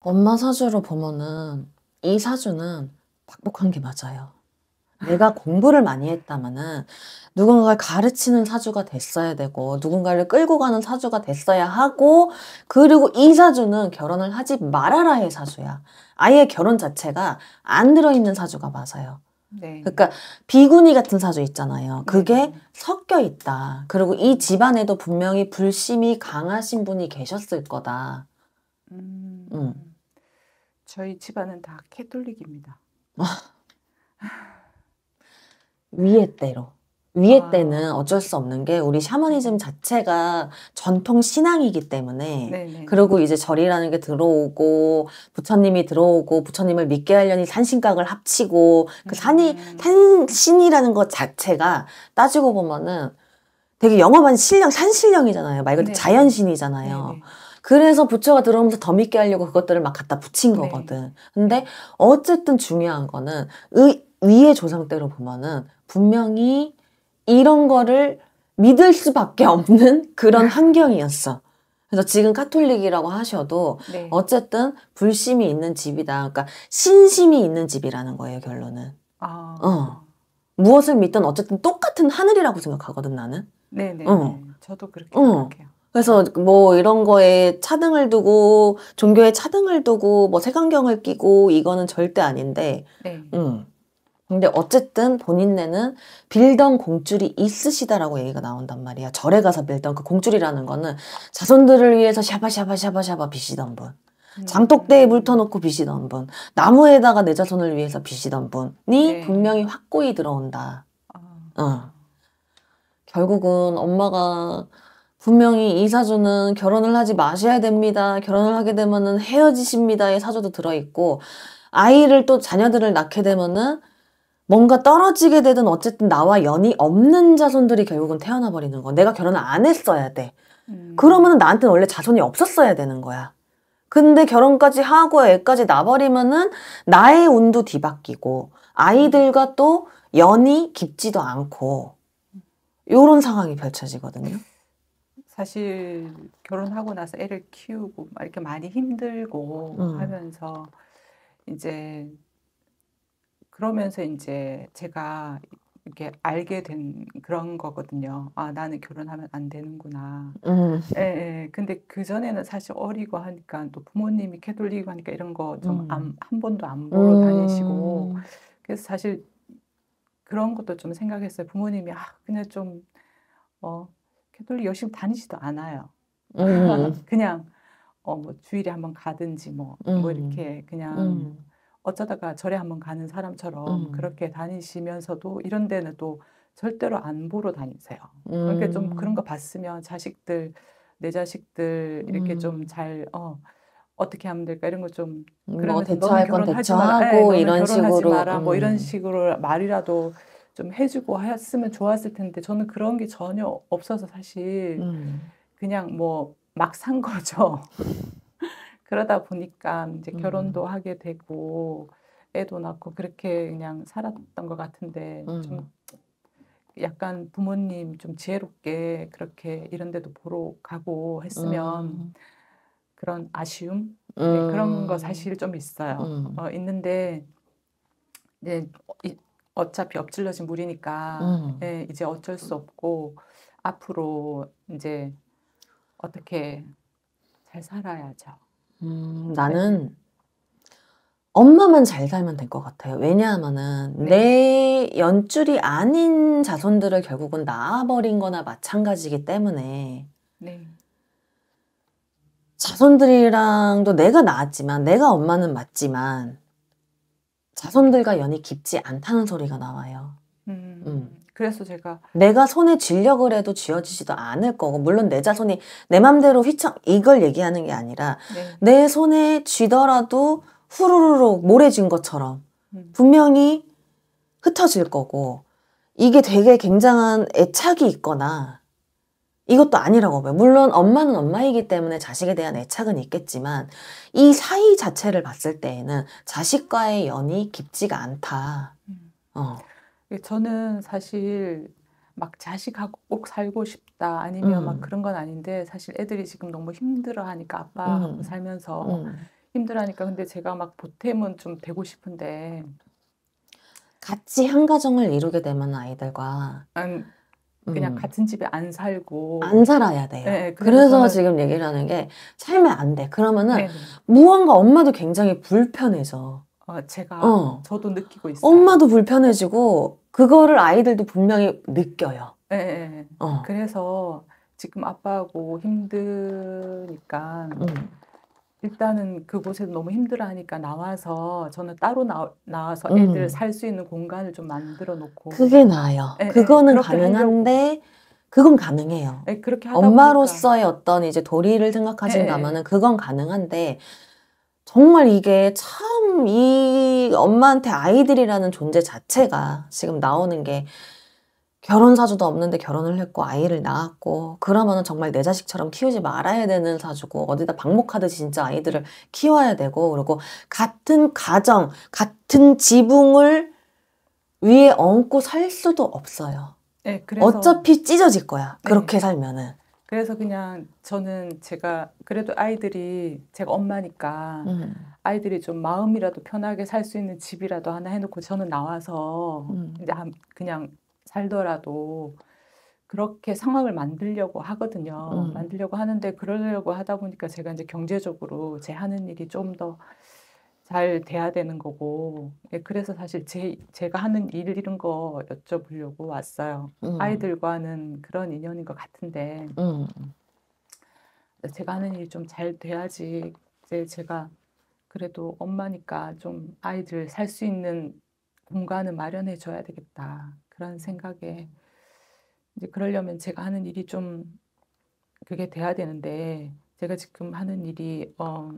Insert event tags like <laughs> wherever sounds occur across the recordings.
엄마 사주로 보면은 이 사주는 박복한 게 맞아요. 내가 공부를 많이 했다면은 누군가를 가르치는 사주가 됐어야 되고 누군가를 끌고 가는 사주가 됐어야 하고 그리고 이 사주는 결혼을 하지 말아라의 사주야. 아예 결혼 자체가 안 들어있는 사주가 맞아요. 네. 그러니까 비구니 같은 사주 있잖아요. 그게 네. 섞여 있다. 그리고 이 집안에도 분명히 불심이 강하신 분이 계셨을 거다. 음. 음. 저희 집안은 다 캐톨릭입니다. 아. 위에 때로. 위에 아. 때는 어쩔 수 없는 게 우리 샤머니즘 자체가 전통 신앙이기 때문에 네네. 그리고 이제 절이라는 게 들어오고 부처님이 들어오고 부처님을 믿게 하려니 산신각을 합치고 그 산이 음. 산신이라는 것 자체가 따지고 보면은 되게 영험한 신령 산신령이잖아요 말 그대로 자연신이잖아요. 네네. 그래서 부처가 들어오면서 더 믿게 하려고 그것들을 막 갖다 붙인 네. 거거든. 근데 어쨌든 중요한 거는 의, 위의 조상대로 보면은 분명히 이런 거를 믿을 수밖에 없는 그런 <laughs> 환경이었어. 그래서 지금 카톨릭이라고 하셔도 네. 어쨌든 불심이 있는 집이다. 그러니까 신심이 있는 집이라는 거예요, 결론은. 아. 어. 무엇을 믿든 어쨌든 똑같은 하늘이라고 생각하거든, 나는. 네네. 어. 저도 그렇게 어. 생각해요. 그래서 뭐 이런 거에 차등을 두고 종교에 차등을 두고 뭐 색안경을 끼고 이거는 절대 아닌데 네. 음. 근데 어쨌든 본인네는 빌던 공줄이 있으시다라고 얘기가 나온단 말이야. 절에 가서 빌던 그 공줄이라는 거는 자손들을 위해서 샤바샤바샤바샤바 비시던 분. 음. 장독대에 물터놓고 비시던 분, 나무에다가 내 자손을 위해서 비시던 분이 네. 분명히 확고히 들어온다. 아. 어. 결국은 엄마가 분명히 이사주는 결혼을 하지 마셔야 됩니다. 결혼을 하게 되면은 헤어지십니다의 사주도 들어있고, 아이를 또 자녀들을 낳게 되면은 뭔가 떨어지게 되든 어쨌든 나와 연이 없는 자손들이 결국은 태어나 버리는 거. 내가 결혼을 안 했어야 돼. 음. 그러면은 나한테는 원래 자손이 없었어야 되는 거야. 근데 결혼까지 하고 애까지 나버리면은 나의 운도 뒤바뀌고 아이들과 또 연이 깊지도 않고 요런 상황이 펼쳐지거든요. 사실 결혼하고 나서 애를 키우고 막 이렇게 많이 힘들고 음. 하면서 이제 그러면서 이제 제가 이렇게 알게 된 그런 거거든요. 아 나는 결혼하면 안 되는구나. 음. 예, 예. 근데 그 전에는 사실 어리고 하니까 또 부모님이 캐돌리고 하니까 이런 거 좀한 음. 번도 안 보러 다니시고 음. 그래서 사실 그런 것도 좀 생각했어요. 부모님이 아 그냥 좀 어, 캐톨릭 열심히 다니지도 않아요. 음. <laughs> 그냥 어뭐 주일에 한번 가든지 뭐뭐 뭐 음. 뭐 이렇게 그냥 음. 어쩌다가 절에 한번 가는 사람처럼 음. 그렇게 다니시면서도 이런 데는 또 절대로 안 보러 다니세요. 그러니좀 음. 그런 거 봤으면 자식들 내 자식들 이렇게 좀 잘어 음. 어떻게 하면 될까 이런 거좀 뭐 대처할 건 대처하고 마라. 네, 이런 식으로 마라. 뭐 이런 식으로 말이라도 좀 해주고 했으면 좋았을 텐데 저는 그런 게 전혀 없어서 사실 음. 그냥 뭐 막 산 <laughs> 거죠. 그러다 보니까 이제 음. 결혼도 음. 하게 되고 애도 낳고 그렇게 그냥 살았던 것 같은데 음. 좀 약간 부모님 좀 지혜롭게 그렇게 이런 데도 보러 가고 했으면 음. 그런 아쉬움 네, 그런 거 음. 사실 좀 있어요. 음. 어, 있는데 이제 어차피 엎질러진 물이니까 음. 네, 이제 어쩔 수 없고 앞으로 이제 어떻게 잘 살아야죠. 음, 나는 네. 엄마만 잘 살면 될 것 같아요. 왜냐하면은 네. 내 연줄이 아닌 자손들을 결국은 낳아버린 거나 마찬가지이기 때문에 네. 자손들이랑도 내가 낳았지만 내가 엄마는 맞지만 자손들과 연이 깊지 않다는 소리가 나와요. 음, 음. 그래서 제가 내가 손에 질려을 해도 쥐어지지도 않을 거고 물론 내 자손이 내 맘대로 휘청 이걸 얘기하는 게 아니라 네. 내 손에 쥐더라도 후루룩 모래진 것처럼 음. 분명히 흩어질 거고 이게 되게 굉장한 애착이 있거나 이것도 아니라고 봐요. 물론 엄마는 엄마이기 때문에 자식에 대한 애착은 있겠지만 이 사이 자체를 봤을 때에는 자식과의 연이 깊지가 않다. 음. 어. 저는 사실 막 자식하고 꼭 살고 싶다 아니면 음. 막 그런 건 아닌데 사실 애들이 지금 너무 힘들어하니까 아빠 음. 살면서 음. 힘들어하니까 근데 제가 막 보탬은 좀 되고 싶은데 같이 한 가정을 이루게 되면 아이들과 안, 그냥 음. 같은 집에 안 살고 안 살아야 돼요. 네, 그래서 저는... 지금 얘기를 하는 게 살면 안 돼. 그러면은 네. 네. 무언가 엄마도 굉장히 불편해져. 어, 제가 어. 저도 느끼고 있어요. 엄마도 불편해지고 그거를 아이들도 분명히 느껴요. 네, 네, 네. 어. 그래서 지금 아빠하고 힘드니까 음. 일단은 그곳에서 너무 힘들어하니까 나와서 저는 따로 나, 나와서 음. 애들 살 수 있는 공간을 좀 만들어 놓고 그게 나아요. 에, 예, 예, 그거는 가능한데 그건 가능해요. 에, 예, 그렇게 엄마로서의 보니까. 어떤 이제 도리를 생각하신다면은 그건 가능한데 정말 이게 참 이 엄마한테 아이들이라는 존재 자체가 지금 나오는 게 결혼 사주도 없는데 결혼을 했고 아이를 낳았고 그러면은 정말 내 자식처럼 키우지 말아야 되는 사주고 어디다 방목하듯이 진짜 아이들을 키워야 되고 그리고 같은 가정 같은 지붕을 위에 얹고 살 수도 없어요. 네, 그래서 어차피 찢어질 거야. 네. 그렇게 네. 살면은. 그래서 그냥 저는 제가 그래도 아이들이 제가 엄마니까 음. 아이들이 좀 마음이라도 편하게 살 수 있는 집이라도 하나 해놓고 저는 나와서 음. 이제 그냥 살더라도 그렇게 상황을 만들려고 하거든요. 음. 만들려고 하는데 그러려고 하다 보니까 제가 이제 경제적으로 제 하는 일이 좀 더 잘 돼야 되는 거고 예, 그래서 사실 제 제가 하는 일 이런 거 여쭤보려고 왔어요. 음. 아이들과는 그런 인연인 것 같은데 음. 제가 하는 일이 좀 잘 돼야지 이제 제가 그래도 엄마니까 좀 아이들 살 수 있는 공간을 마련해 줘야 되겠다. 그런 생각에 이제 그러려면 제가 하는 일이 좀 그게 돼야 되는데 제가 지금 하는 일이 어,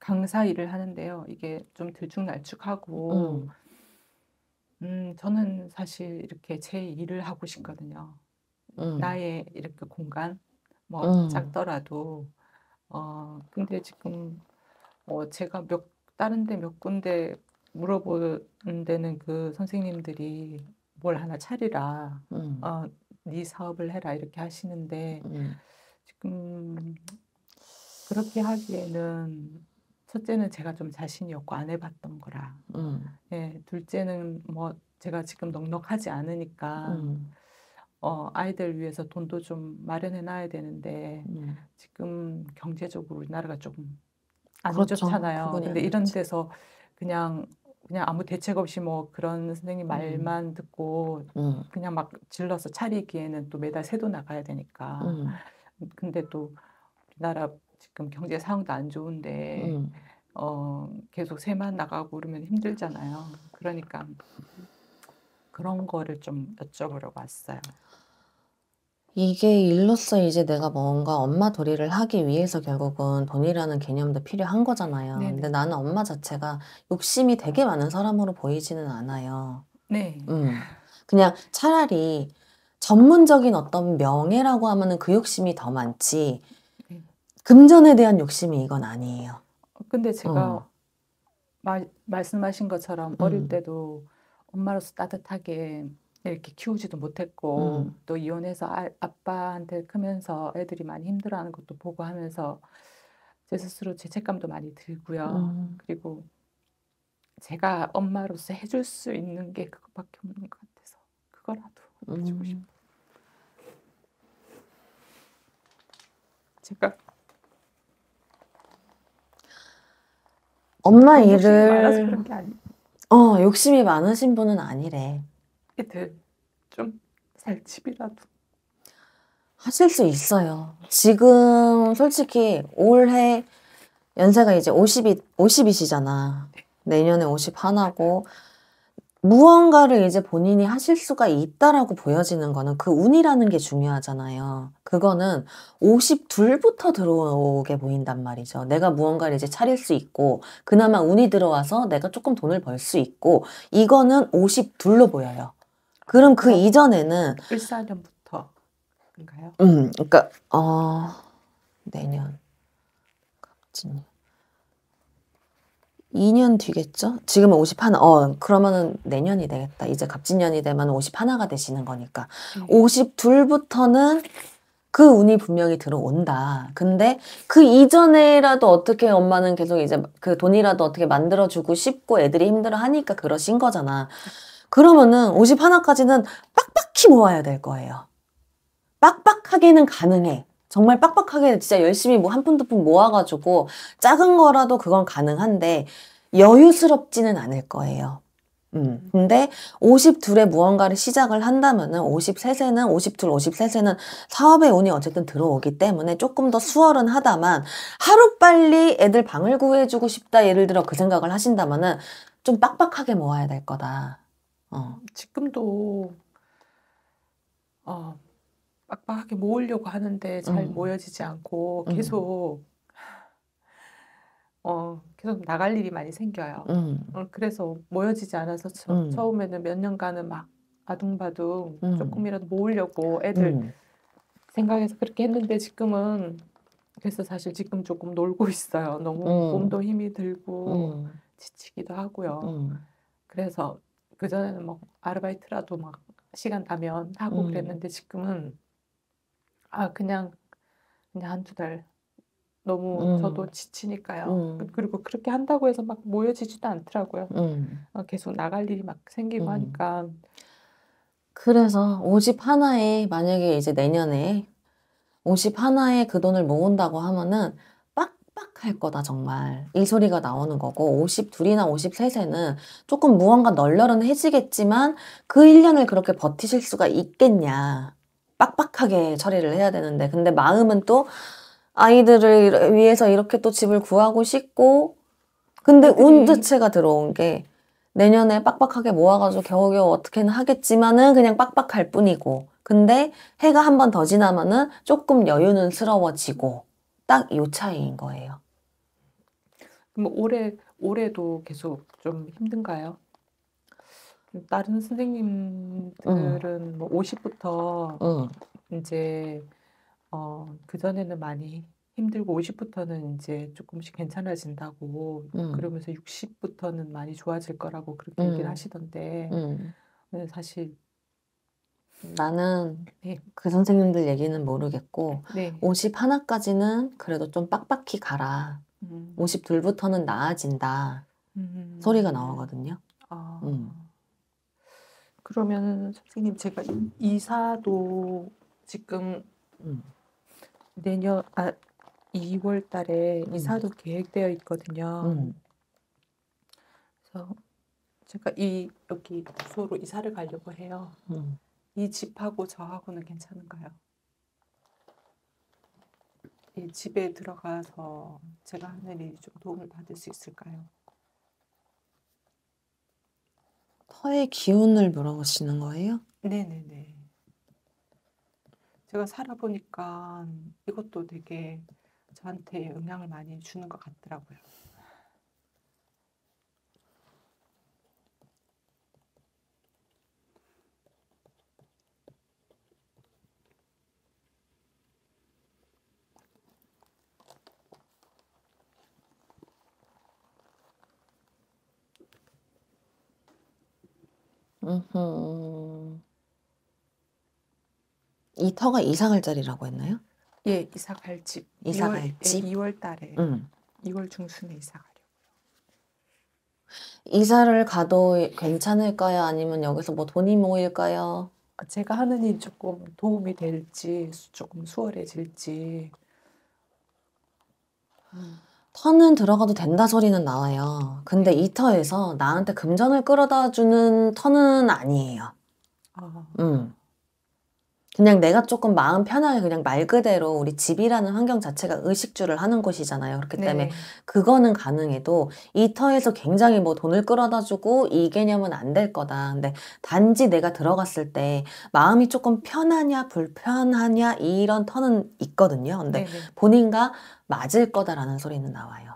강사 일을 하는데요. 이게 좀 들쭉날쭉하고 음. 음, 저는 사실 이렇게 제 일을 하고 싶거든요. 음. 나의 이렇게 공간 뭐 음. 작더라도 어 근데 지금 어 제가 몇 다른 데 몇 군데 물어보는 데는 그 선생님들이 뭘 하나 차리라. 음. 어, 네 사업을 해라 이렇게 하시는데 음. 지금 그렇게 하기에는 첫째는 제가 좀 자신이 없고 안 해봤던 거라. 음. 예, 둘째는 뭐 제가 지금 넉넉하지 않으니까 음. 어, 아이들 위해서 돈도 좀 마련해 놔야 되는데 음. 지금 경제적으로 우리나라가 조금 안 그렇죠. 좋잖아요. 근데 이런 데서 그냥 그냥 아무 대책 없이 뭐 그런 선생님 음. 말만 음. 듣고 음. 그냥 막 질러서 차리기에는 또 매달 새도 나가야 되니까. 음. 근데 또 우리나라 지금 경제 상황도 안 좋은데 음. 어, 계속 새만 나가고 그러면 힘들잖아요. 그러니까 그런 거를 좀 여쭤보려고 왔어요. 이게 일로써 이제 내가 뭔가 엄마 도리를 하기 위해서 결국은 돈이라는 개념도 필요한 거잖아요. 네네. 근데 나는 엄마 자체가 욕심이 되게 많은 사람으로 보이지는 않아요. 네. 음. 그냥 차라리 전문적인 어떤 명예라고 하면은 그 욕심이 더 많지 네. 금전에 대한 욕심이 이건 아니에요. 어, 근데 제가 어. 마, 말씀하신 것처럼 어릴 음. 때도 엄마로서 따뜻하게 네, 이렇게 키우지도 못했고 음. 또 이혼해서 아, 아빠한테 크면서 애들이 많이 힘들어하는 것도 보고 하면서 제 스스로 죄책감도 많이 들고요. 음. 그리고 제가 엄마로서 해줄 수 있는 게 그것밖에 없는 것 같아서 그거라도 해주고 음. 싶어요. 제가 엄마 일을 어 욕심이 많으신 분은 아니래. 애들 좀 살집이라도 하실 수 있어요. 지금 솔직히 올해 연세가 이제 50이 50이시잖아. 내년에 51하고 무언가를 이제 본인이 하실 수가 있다라고 보여지는 거는 그 운이라는 게 중요하잖아요. 그거는 52부터 들어오게 보인단 말이죠. 내가 무언가를 이제 차릴 수 있고, 그나마 운이 들어와서 내가 조금 돈을 벌 수 있고, 이거는 52로 보여요. 그럼 그 어. 이전에는 14년부터인가요? 음, 그러니까 어 내년 갑진년 2년 뒤겠죠? 지금은 51. 어, 그러면은 내년이 되겠다. 이제 갑진년이 되면 51가 되시는 거니까. 음. 52부터는 그 운이 분명히 들어온다. 근데 그 이전에라도 어떻게 엄마는 계속 이제 그 돈이라도 어떻게 만들어주고 싶고 애들이 힘들어 하니까 그러신 거잖아. 그렇죠. 그러면은 51까지는 빡빡히 모아야 될 거예요. 빡빡하게는 가능해. 정말 빡빡하게 진짜 열심히 뭐 한푼두 푼 모아가지고 작은 거라도 그건 가능한데 여유스럽지는 않을 거예요. 음. 음. 근데 52에 무언가를 시작을 한다면은 53세는 52, 53세는 사업의 운이 어쨌든 들어오기 때문에 조금 더 수월은 하다만 하루빨리 애들 방을 구해주고 싶다 예를 들어 그 생각을 하신다면은 좀 빡빡하게 모아야 될 거다. 어, 지금도 어, 빡빡하게 모으려고 하는데 잘 음. 모여지지 않고 음. 계속 어, 계속 나갈 일이 많이 생겨요. 음. 어, 그래서 모여지지 않아서 처, 음. 처음에는 몇 년간은 막 아둥바둥 조금이라도 모으려고 애들 생각해서 그렇게 했는데 지금은 그래서 사실 지금 조금 놀고 있어요. 너무 음. 몸도 힘이 들고 음. 지치기도 하고요. 음. 그래서 그 전에는 막 아르바이트라도 막 시간 나면 하고 음. 그랬는데 지금은 아 그냥 그냥 한 두 달 너무 음. 저도 지치니까요. 음. 그, 그리고 그렇게 한다고 해서 막 모여지지도 않더라고요. 음. 어, 계속 나갈 일이 막 생기고 음. 하니까. 그래서 오집 하나에 만약에 이제 내년에 오집 하나에 그 돈을 모은다고 하면은 빡빡할 거다 정말 이 소리가 나오는 거고 52이나 53세는 조금 무언가 널널은해지겠지만 그 1년을 그렇게 버티실 수가 있겠냐 빡빡하게 처리를 해야 되는데 근데 마음은 또 아이들을 위해서 이렇게 또 집을 구하고 싶고 근데 네. 운 자체가 들어온 게 내년에 빡빡하게 모아가지고 겨우겨우 어떻게든 하겠지만은 그냥 빡빡할 뿐이고 근데 해가 한 번 더 지나면은 조금 여유는 스러워지고 딱요 차이인 거예요. 그럼 올해 올해도 계속 좀 힘든가요? 다른 선생님들은 음. 뭐 50부터 음. 이제 어, 그전에는 많이 힘들고 50부터는 이제 조금씩 괜찮아진다고 음. 그러면서 60부터는 많이 좋아질 거라고 그렇게 얘기를 하시던데 네, 사실 나는 네. 그 선생님들 얘기는 모르겠고 네. 51까지는 그래도 좀 빡빡히 가라. 음. 52부터는 나아진다. 음. 소리가 나오거든요. 아. 음. 그러면 선생님 제가 이사도 지금 음. 내년 아 2월 달에 음. 이사도 계획되어 있거든요. 음. 그래서 제가 이 여기 부로 이사를 가려고 해요. 음. 이 집하고 저하고는 괜찮은가요? 이 집에 들어가서 제가 하늘이 좀 도움을 받을 수 있을까요? 터의 기운을 물어보시는 거예요? 네네네. 제가 살아보니까 이것도 되게 저한테 영향을 많이 주는 것 같더라고요. 이 터가 이사갈자리라고 했나요? 예, 이사갈 집. 이사갈 2월, 예, 집. 예, 2월 달에. 음. 2월 중순에 이사 가려고요. 이사를 가도 괜찮을까요? 아니면 여기서 뭐 돈이 모일까요? 제가 하는 일 조금 도움이 될지 조금 수월해질지. 음. 터는 들어가도 된다 소리는 나와요. 근데 네. 이 터에서 나한테 금전을 끌어다 주는 터는 아니에요. 아. 음. 그냥 내가 조금 마음 편하게 그냥 말 그대로 우리 집이라는 환경 자체가 의식주를 하는 곳이잖아요. 그렇기 네. 때문에 그거는 가능해도 이 터에서 굉장히 뭐 돈을 끌어다 주고 이 개념은 안 될 거다. 근데 단지 내가 들어갔을 때 마음이 조금 편하냐 불편하냐 이런 터는 있거든요. 근데 네, 네 본인과 맞을 거다라는 소리는 나와요.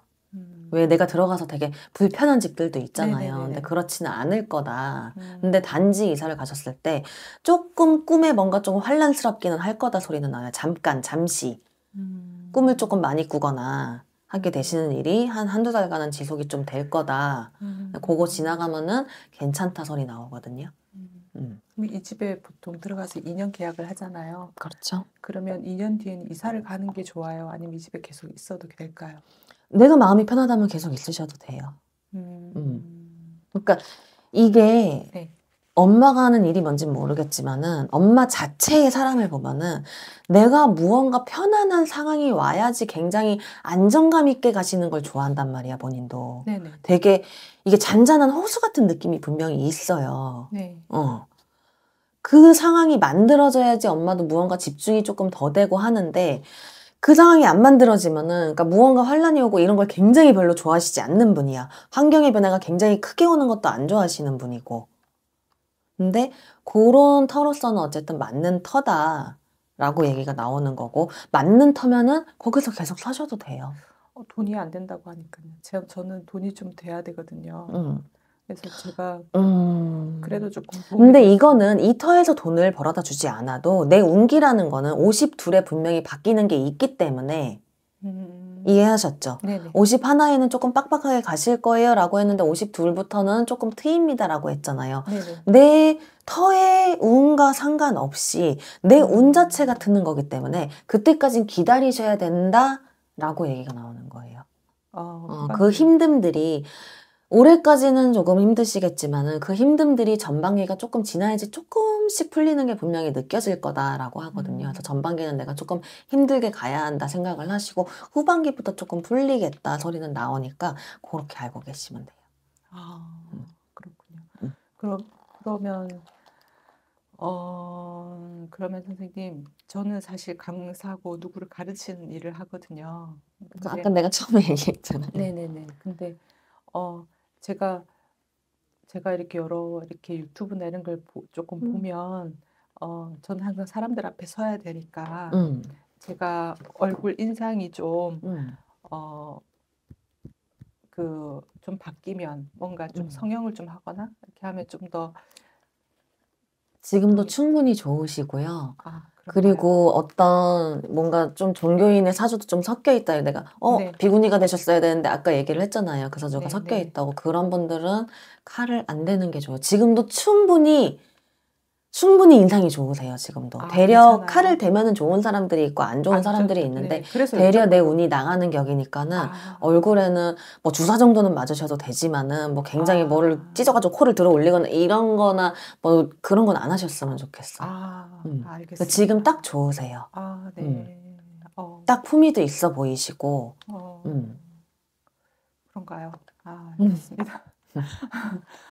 왜 내가 들어가서 되게 불편한 집들도 있잖아요. 네네네. 근데 그렇지는 않을 거다. 음. 근데 단지 이사를 가셨을 때 조금 꿈에 뭔가 조금 환란스럽기는 할 거다 소리는 나요. 잠깐, 잠시. 음. 꿈을 조금 많이 꾸거나 하게 되시는 일이 한 한두 달간은 지속이 좀 될 거다. 음. 그거 지나가면은 괜찮다 소리 나오거든요. 음. 음. 이 집에 보통 들어가서 2년 계약을 하잖아요. 그렇죠. 그러면 2년 뒤에는 이사를 가는 게 좋아요? 아니면 이 집에 계속 있어도 될까요? 내가 마음이 편하다면 계속 있으셔도 돼요. 음. 음. 그러니까 이게 네. 엄마가 하는 일이 뭔진 모르겠지만은 엄마 자체의 사람을 보면은 내가 무언가 편안한 상황이 와야지 굉장히 안정감 있게 가시는 걸 좋아한단 말이야 본인도 네네. 되게 이게 잔잔한 호수 같은 느낌이 분명히 있어요 네. 어. 그 상황이 만들어져야지 엄마도 무언가 집중이 조금 더 되고 하는데 그 상황이 안 만들어지면은 그러니까 무언가 환란이 오고 이런 걸 굉장히 별로 좋아하시지 않는 분이야. 환경의 변화가 굉장히 크게 오는 것도 안 좋아하시는 분이고. 근데 그런 터로서는 어쨌든 맞는 터다. 라고 얘기가 나오는 거고 맞는 터면은 거기서 계속 사셔도 돼요. 어, 돈이 안 된다고 하니까요. 제, 저는 돈이 좀 돼야 되거든요. 음. 그래서 제가 음... 그래도 조금 근데 이거는 이 터에서 돈을 벌어다 주지 않아도 내 운기라는 거는 52에 분명히 바뀌는 게 있기 때문에 음... 이해하셨죠? 네네. 51에는 조금 빡빡하게 가실 거예요 라고 했는데 52부터는 조금 트입니다 라고 했잖아요. 네네. 내 터의 운과 상관없이 내 운 자체가 트는 거기 때문에 그때까진 기다리셔야 된다 라고 얘기가 나오는 거예요. 아, 어, 그 힘듦들이 올해까지는 조금 힘드시겠지만그 힘듦들이 전반기가 조금 지나야지 조금씩 풀리는 게 분명히 느껴질 거다라고 하거든요. 음. 그래서 전반기는 내가 조금 힘들게 가야 한다 생각을 하시고 후반기부터 조금 풀리겠다 소리는 나오니까 그렇게 알고 계시면 돼요. 아 음. 그렇군요. 음. 그럼 그러면 어 그러면 선생님 저는 사실 강사고 누구를 가르치는 일을 하거든요. 그 아까 내가 처음에 <laughs> 얘기했잖아요. 네네네. 근데 어 제가 제가 이렇게 여러 이렇게 유튜브 내는 걸 보, 조금 음. 보면 어 저는 항상 사람들 앞에 서야 되니까 음. 제가 얼굴 인상이 좀어그좀 음. 어, 그 바뀌면 뭔가 좀 음. 성형을 좀 하거나 이렇게 하면 좀 더 지금도 충분히 좋으시고요. 아, 그리고 어떤 뭔가 좀 종교인의 사주도 좀 섞여 있다. 내가 어 네. 비구니가 되셨어야 되는데 아까 얘기를 했잖아요. 그 사주가 네, 섞여 네. 있다고 그런 분들은 칼을 안 대는 게좋아 지금도 충분히 충분히 인상이 좋으세요 지금도 아, 되려 괜찮아요. 칼을 대면은 좋은 사람들이 있고 안 좋은 아, 사람들이 저, 있는데 네. 되려 내 운이 나가는 격이니까는 아. 얼굴에는 뭐 주사 정도는 맞으셔도 되지만은 뭐 굉장히 아. 뭐를 찢어가지고 코를 들어 올리거나 이런거나 뭐 그런 건 안 하셨으면 좋겠어. 아, 음. 알겠습니다. 그러니까 지금 딱 좋으세요. 아, 네. 음. 어. 딱 품위도 있어 보이시고. 어. 음. 그런가요? 아, 음. 알겠습니다. <laughs>